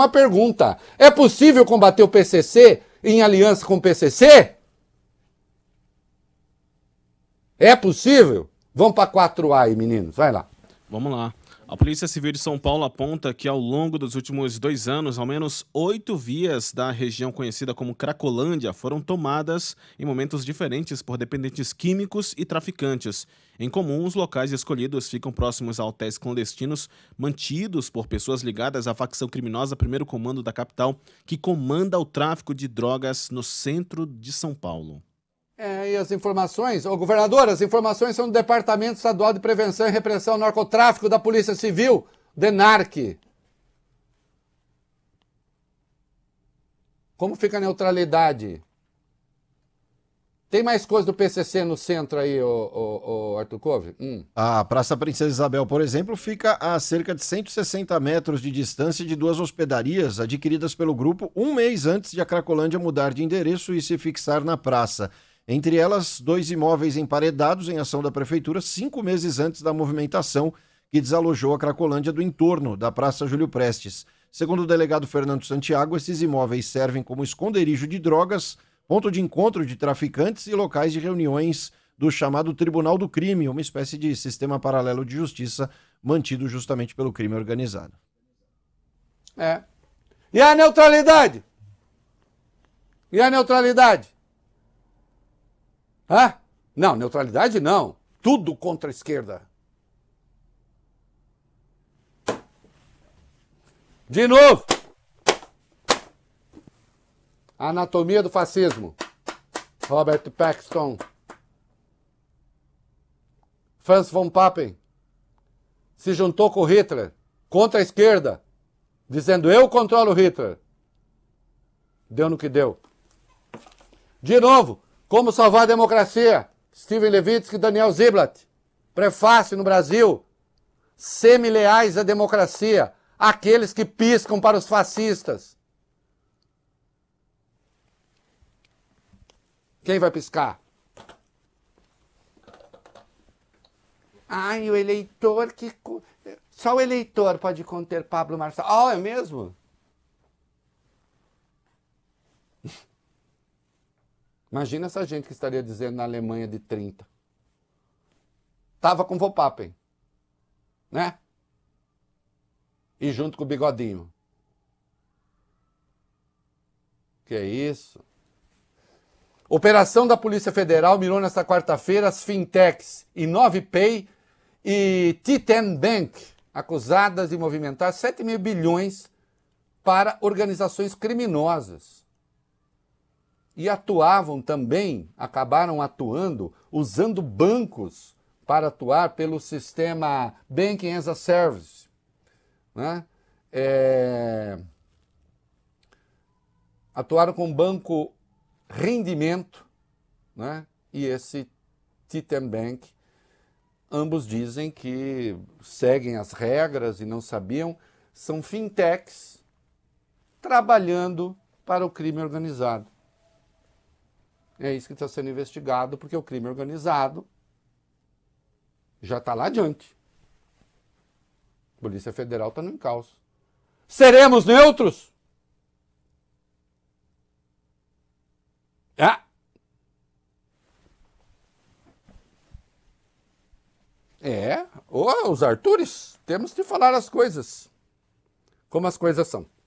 uma pergunta. É possível combater o PCC em aliança com o PCC? É possível? Vamos para 4A aí, meninos. Vai lá. Vamos lá. A Polícia Civil de São Paulo aponta que ao longo dos últimos dois anos, ao menos oito vias da região conhecida como Cracolândia foram tomadas em momentos diferentes por dependentes químicos e traficantes. Em comum, os locais escolhidos ficam próximos a hotéis clandestinos mantidos por pessoas ligadas à facção criminosa Primeiro Comando da capital, que comanda o tráfico de drogas no centro de São Paulo. É, e as informações, ô governador, as informações são do Departamento Estadual de Prevenção e Repressão ao Narcotráfico da Polícia Civil, DENARC. Como fica a neutralidade? Tem mais coisa do PCC no centro aí, o, Arthur Cove? Hum. A Praça Princesa Isabel, por exemplo, fica a cerca de 160 metros de distância de duas hospedarias adquiridas pelo grupo um mês antes de a Cracolândia mudar de endereço e se fixar na praça. Entre elas, dois imóveis emparedados em ação da prefeitura cinco meses antes da movimentação que desalojou a Cracolândia do entorno da Praça Júlio Prestes. Segundo o delegado Fernando Santiago, esses imóveis servem como esconderijo de drogas, ponto de encontro de traficantes e locais de reuniões do chamado Tribunal do Crime, uma espécie de sistema paralelo de justiça mantido justamente pelo crime organizado. É. E a neutralidade? E a neutralidade? Hã? Não, neutralidade não. Tudo contra a esquerda. De novo. anatomia do fascismo. Robert Paxton. Franz von Papen se juntou com Hitler contra a esquerda, dizendo eu controlo Hitler. Deu no que deu. De novo, como Salvar a Democracia, Steven Levitsky e Daniel Ziblatt. Prefácio no Brasil. Semi-leais à democracia, aqueles que piscam para os fascistas. Quem vai piscar? Ai, o eleitor que. Só o eleitor pode conter Pablo Marçal. Ah, oh, é mesmo? Imagina essa gente que estaria dizendo na Alemanha de 30. Tava com Vopapen, né? E junto com o Bigodinho. Que é isso? Operação da Polícia Federal mirou nesta quarta-feira as fintechs InnovePay e Titan Bank, acusadas de movimentar 7 mil bilhões para organizações criminosas e atuavam também, acabaram atuando, usando bancos para atuar pelo sistema Banking as a Service. Né? É... Atuaram com banco rendimento né? e esse Titan Bank. Ambos dizem que seguem as regras e não sabiam. São fintechs trabalhando para o crime organizado. É isso que está sendo investigado, porque o crime organizado já está lá adiante. Polícia Federal está no encalço. Seremos neutros? Ah. É, oh, os Artures, temos de falar as coisas como as coisas são.